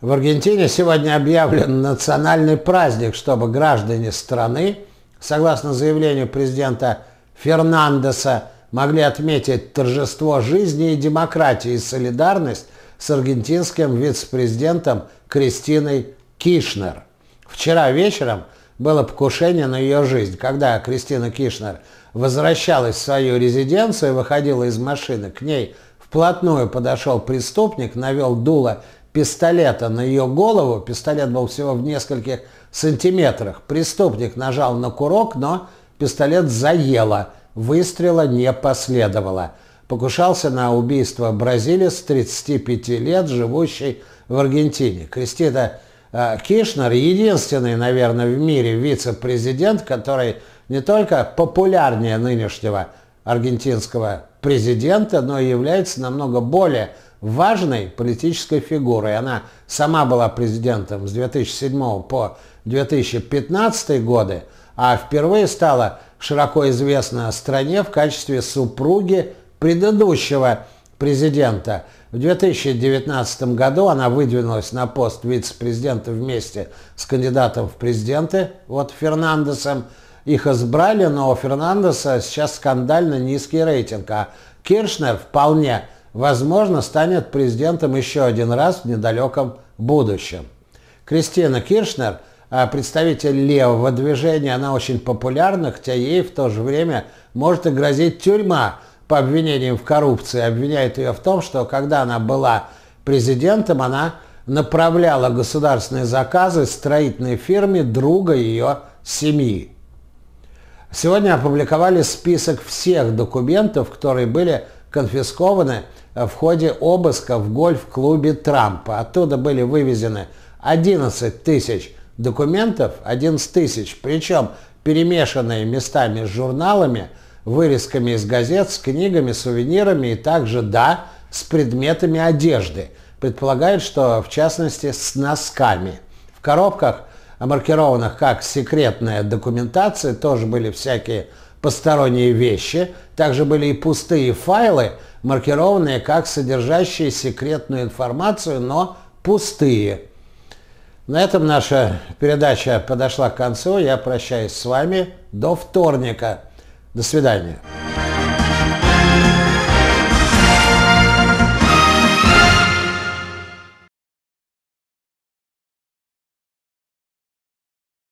В Аргентине сегодня объявлен национальный праздник, чтобы граждане страны, согласно заявлению президента Фернандеса, могли отметить торжество жизни и демократии и солидарность с аргентинским вице-президентом Кристиной Кишнер. Вчера вечером было покушение на ее жизнь, когда Кристина Кишнер возвращалась в свою резиденцию и выходила из машины. К ней вплотную подошел преступник, навел дуло пистолета на ее голову. Пистолет был всего в нескольких сантиметрах. Преступник нажал на курок, но пистолет заело. Выстрела не последовало. Покушался на убийство бразилец 35 лет, живущий в Аргентине. Кристина э, Кишнер единственный, наверное, в мире вице-президент, который не только популярнее нынешнего аргентинского президента, но является намного более важной политической фигурой. Она сама была президентом с 2007 по 2015 годы, а впервые стала широко известна стране в качестве супруги предыдущего президента. В 2019 году она выдвинулась на пост вице-президента вместе с кандидатом в президенты, вот Фернандесом, их избрали, но у Фернандеса сейчас скандально низкий рейтинг, а Киршнер вполне возможно станет президентом еще один раз в недалеком будущем. Кристина Киршнер, а, представитель левого движения, она очень популярна, хотя ей в то же время может и грозить тюрьма по обвинениям в коррупции. Обвиняют ее в том, что когда она была президентом, она направляла государственные заказы строительной фирме друга ее семьи. Сегодня опубликовали список всех документов, которые были конфискованы в ходе обыска в гольф-клубе Трампа. Оттуда были вывезены 11 тысяч документов, 11 тысяч, причем перемешанные местами с журналами, вырезками из газет, с книгами, сувенирами и также, да, с предметами одежды. Предполагают, что в частности с носками. В коробках маркированных как секретная документация, тоже были всякие посторонние вещи, также были и пустые файлы, маркированные как содержащие секретную информацию, но пустые. На этом наша передача подошла к концу. Я прощаюсь с вами до вторника. До свидания.